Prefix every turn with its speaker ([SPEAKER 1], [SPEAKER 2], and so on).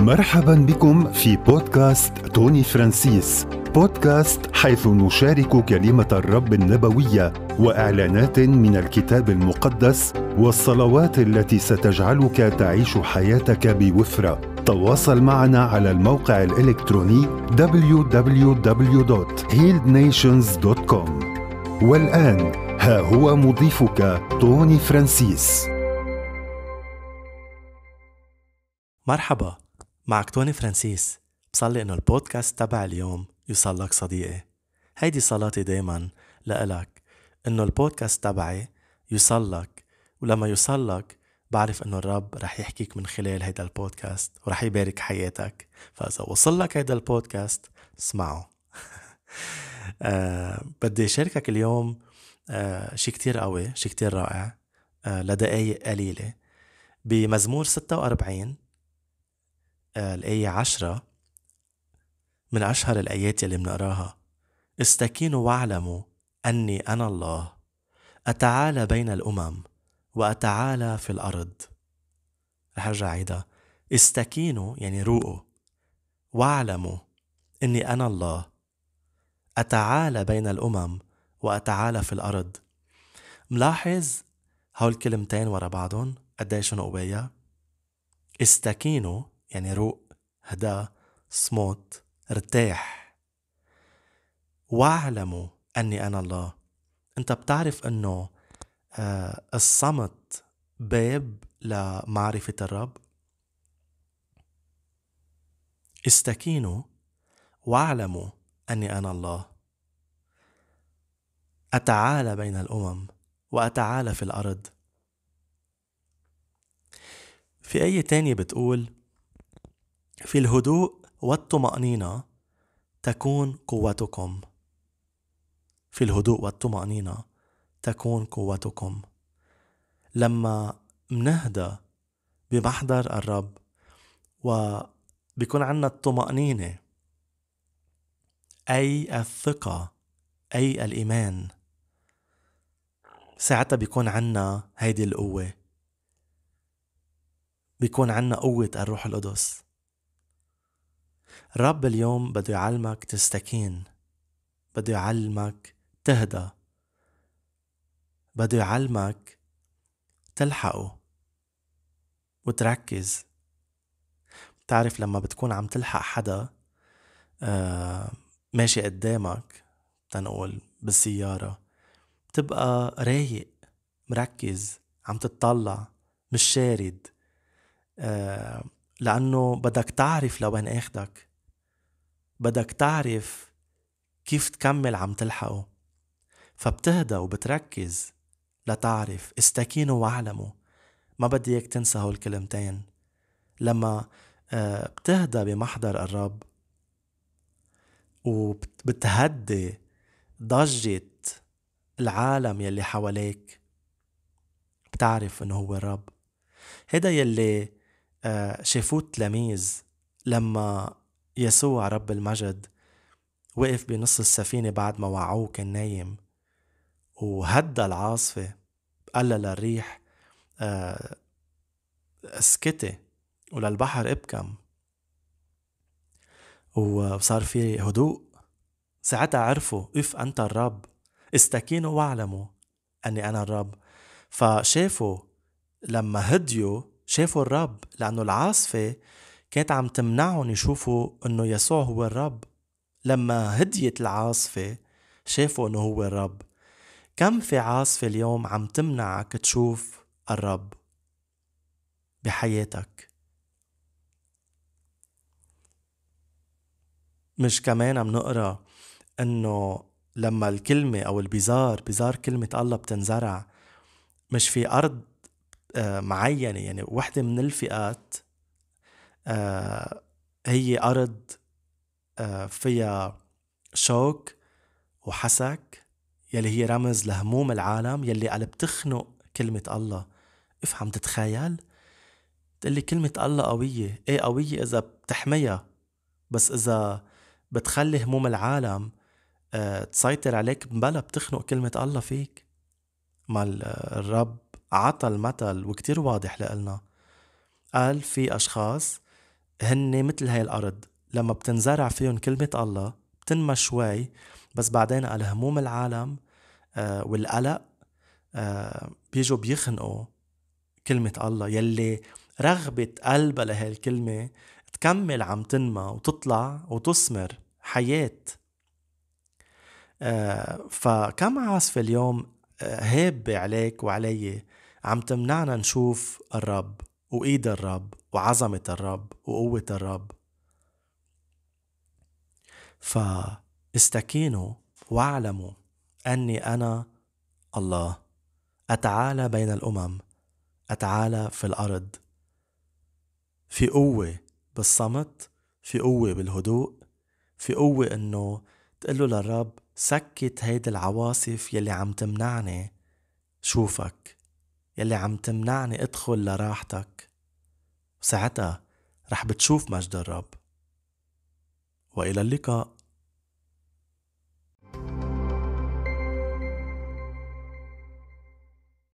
[SPEAKER 1] مرحبا بكم في بودكاست توني فرانسيس بودكاست حيث نشارك كلمة الرب النبوية وإعلانات من الكتاب المقدس والصلوات التي ستجعلك تعيش حياتك بوفرة تواصل معنا على الموقع الإلكتروني www.healednations.com والآن ها هو مضيفك توني فرانسيس مرحبا معك توني فرانسيس بصلي انه البودكاست تبع اليوم لك صديقي هيدي صلاتي دايما لإلك انه البودكاست تبعي لك ولما لك بعرف انه الرب رح يحكيك من خلال هيدا البودكاست ورح يبارك حياتك فاذا وصل لك هيدا البودكاست اسمعه آه بدي شاركك اليوم آه شي كتير قوي شي كتير رائع آه لدقايق قليلة بمزمور 46 الآية عشرة من أشهر الآيات اللي بنقراها استكينوا واعلموا أني أنا الله أتعالى بين الأمم وأتعالى في الأرض رح أرجع استكينوا يعني روقوا واعلموا أني أنا الله أتعالى بين الأمم وأتعالى في الأرض ملاحظ هول الكلمتين ورا بعضهم قديش قوية استكينوا يعني روق هدا صمت ارتاح واعلموا أني أنا الله أنت بتعرف أنه آه، الصمت باب لمعرفة الرب استكينوا واعلموا أني أنا الله أتعالى بين الأمم وأتعالى في الأرض في أي تانية بتقول في الهدوء والطمأنينة تكون قوتكم في الهدوء والطمأنينة تكون قوتكم لما منهدى بمحضر الرب وبيكون عنا الطمأنينة أي الثقة أي الإيمان ساعتها بيكون عنا هيدي القوة بيكون عنا قوة الروح القدس الرب اليوم بده يعلمك تستكين بده يعلمك تهدى بده يعلمك تلحقه وتركز بتعرف لما بتكون عم تلحق حدا آه، ماشي قدامك تنقول بالسيارة بتبقى رايق مركز عم تتطلع مش شارد آه، لأنه بدك تعرف لوين اخدك بدك تعرف كيف تكمل عم تلحقه فبتهدى وبتركز لتعرف استكينوا واعلموا ما بدي اياك تنسى هول الكلمتين لما آه، بتهدى بمحضر الرب وبتهدي ضجة العالم يلي حواليك بتعرف انه هو الرب هيدا يلي آه، شافوه التلاميذ لما يسوع رب المجد وقف بنص السفينة بعد ما وعوه كان نايم وهدى العاصفة قال للريح آه، اسكتي وللبحر ابكم وصار في هدوء ساعتها عرفوا اف انت الرب استكينوا واعلموا اني انا الرب فشافوا لما هديوا شافوا الرب لأنه العاصفة كانت عم تمنعهم يشوفوا أنه يسوع هو الرب لما هديت العاصفة شافوا أنه هو الرب كم في عاصفة اليوم عم تمنعك تشوف الرب بحياتك مش كمان عم نقرأ أنه لما الكلمة أو البزار بزار كلمة الله بتنزرع مش في أرض آه، معينة يعني وحدة من الفئات آه، هي أرض آه، فيها شوك وحسك يلي هي رمز لهموم العالم يلي قال بتخنق كلمة الله افهم تتخيل لي كلمة الله قوية ايه قوية إذا بتحميها بس إذا بتخلي هموم العالم تسيطر عليك بلا بتخنق كلمة الله فيك مال الرب عطى المثل وكتير واضح لإلنا قال في أشخاص هن مثل هاي الأرض لما بتنزرع فيهم كلمة الله بتنمى شوي بس بعدين على هموم العالم آه، والقلق آه، بيجوا بيخنقوا كلمة الله يلي رغبة قلبها لهي الكلمة تكمل عم تنمى وتطلع وتثمر حياة آه، فكم عاصفة اليوم هابة عليك وعلي عم تمنعنا نشوف الرب وإيد الرب وعظمة الرب وقوة الرب فاستكينوا واعلموا أني أنا الله أتعالى بين الأمم أتعالى في الأرض في قوة بالصمت في قوة بالهدوء في قوة إنه تقول له للرب سكت هيدي العواصف يلي عم تمنعني شوفك يلي عم تمنعني ادخل لراحتك وساعتها رح بتشوف مجد الرب والى اللقاء